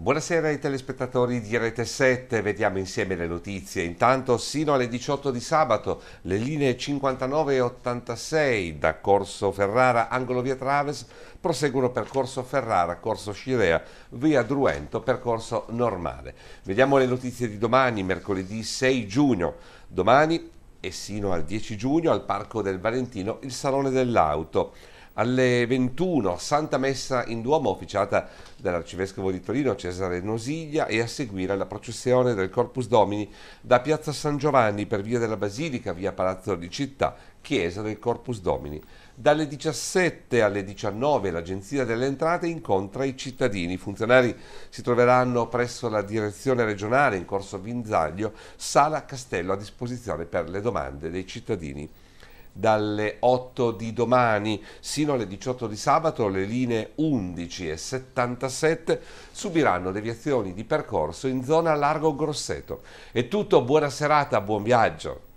Buonasera ai telespettatori di Rete 7, vediamo insieme le notizie. Intanto sino alle 18 di sabato le linee 59 e 86 da Corso Ferrara, angolo via Traves, proseguono per Corso Ferrara, Corso Scirea, via Druento, percorso normale. Vediamo le notizie di domani, mercoledì 6 giugno. Domani e sino al 10 giugno al Parco del Valentino il Salone dell'Auto alle 21 Santa Messa in Duomo officiata dall'Arcivescovo di Torino Cesare Nosiglia e a seguire la processione del Corpus Domini da Piazza San Giovanni per via della Basilica, via Palazzo di Città, chiesa del Corpus Domini. Dalle 17 alle 19 l'Agenzia delle Entrate incontra i cittadini. I funzionari si troveranno presso la direzione regionale in corso Vinzaglio, sala Castello a disposizione per le domande dei cittadini dalle 8 di domani sino alle 18 di sabato le linee 11 e 77 subiranno deviazioni di percorso in zona Largo Grosseto. È tutto, buona serata, buon viaggio.